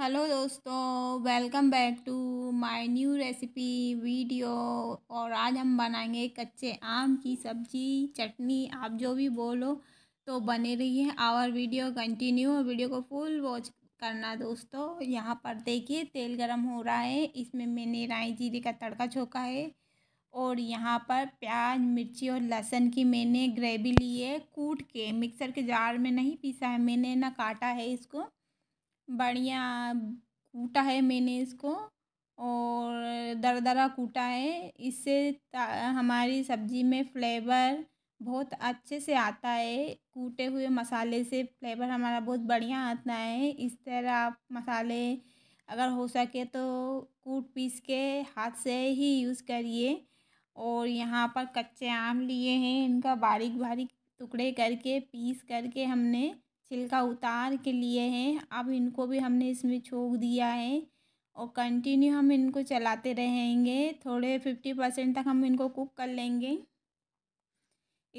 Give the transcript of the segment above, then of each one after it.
hello दोस्तों welcome back to my new recipe video और आज हम बनाएंगे कच्चे आम की सब्ज़ी चटनी आप जो भी बोलो तो बने रहिए आवर वीडियो कंटिन्यू और वीडियो को फुल वॉच करना दोस्तों यहाँ पर देखिए तेल गरम हो रहा है इसमें मैंने राई जीरे का तड़का छोका है और यहाँ पर प्याज मिर्ची और लहसुन की मैंने ग्रेवी ली है कूट के मिक्सर के जार में नहीं पीसा है मैंने ना काटा है इसको बढ़िया कूटा है मैंने इसको और दरदरा कूटा है इससे हमारी सब्ज़ी में फ्लेवर बहुत अच्छे से आता है कूटे हुए मसाले से फ्लेवर हमारा बहुत बढ़िया आता है इस तरह आप मसाले अगर हो सके तो कूट पीस के हाथ से ही यूज़ करिए और यहाँ पर कच्चे आम लिए हैं इनका बारीक बारीक टुकड़े करके पीस करके हमने छिलका उतार के लिए हैं अब इनको भी हमने इसमें छोक दिया है और कंटिन्यू हम इनको चलाते रहेंगे थोड़े फिफ्टी परसेंट तक हम इनको कुक कर लेंगे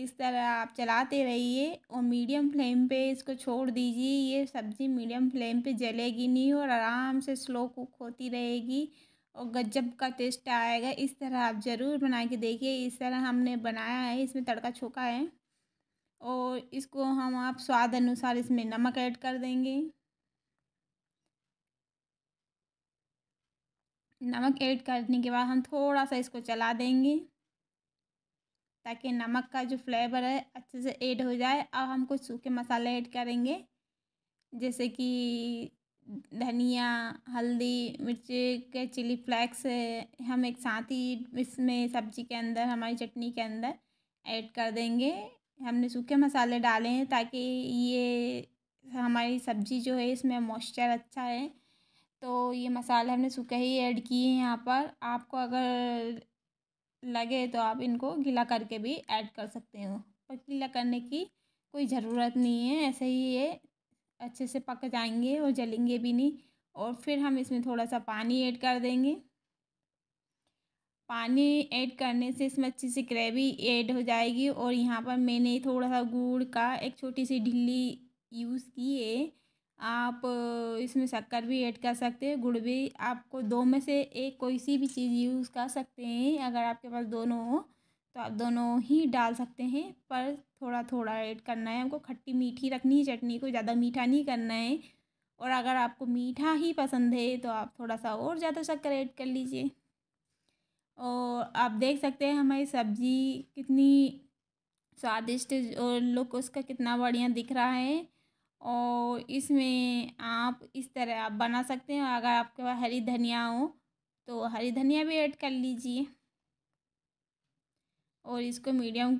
इस तरह आप चलाते रहिए और मीडियम फ्लेम पे इसको छोड़ दीजिए ये सब्ज़ी मीडियम फ्लेम पे जलेगी नहीं और आराम से स्लो कुक होती रहेगी और गजब का टेस्ट आएगा इस तरह आप ज़रूर बना के देखिए इस तरह हमने बनाया है इसमें तड़का छोका है इसको हम आप स्वाद अनुसार इसमें नमक ऐड कर देंगे नमक ऐड करने के बाद हम थोड़ा सा इसको चला देंगे ताकि नमक का जो फ्लेवर है अच्छे से ऐड हो जाए अब हम कुछ सूखे मसाले ऐड करेंगे जैसे कि धनिया हल्दी मिर्ची के चिली फ्लेक्स हम एक साथ ही इसमें सब्जी के अंदर हमारी चटनी के अंदर ऐड कर देंगे हमने सूखे मसाले डाले हैं ताकि ये हमारी सब्ज़ी जो है इसमें मॉइस्चर अच्छा है तो ये मसाले हमने सूखे ही ऐड किए हैं यहाँ पर आपको अगर लगे तो आप इनको गीला करके भी ऐड कर सकते हो पर गीला करने की कोई ज़रूरत नहीं है ऐसे ही ये अच्छे से पक जाएंगे और जलेंगे भी नहीं और फिर हम इसमें थोड़ा सा पानी ऐड कर देंगे पानी ऐड करने से इसमें अच्छी सी ग्रेवी ऐड हो जाएगी और यहाँ पर मैंने थोड़ा सा गुड़ का एक छोटी सी ढिल्ली यूज़ की है आप इसमें शक्कर भी ऐड कर सकते हैं गुड़ भी आपको दो में से एक कोई सी भी चीज़ यूज़ कर सकते हैं अगर आपके पास दोनों हो तो आप दोनों ही डाल सकते हैं पर थोड़ा थोड़ा ऐड करना है हमको खट्टी मीठी रखनी है चटनी को ज़्यादा मीठा नहीं करना है और अगर आपको मीठा ही पसंद है तो आप थोड़ा सा और ज़्यादा शक्कर ऐड कर लीजिए आप देख सकते हैं हमारी सब्ज़ी कितनी स्वादिष्ट और लुक उसका कितना बढ़िया दिख रहा है और इसमें आप इस तरह आप बना सकते हैं अगर आपके पास हरी धनिया हो तो हरी धनिया भी ऐड कर लीजिए और इसको मीडियम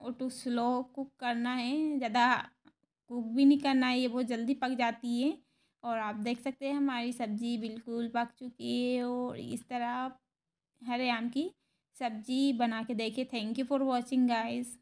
और टू स्लो कुक करना है ज़्यादा कुक भी नहीं करना है ये बहुत जल्दी पक जाती है और आप देख सकते हैं हमारी सब्ज़ी बिल्कुल पक चुकी है और इस तरह आप हरे आम की सब्जी बना के देखे thank you for watching guys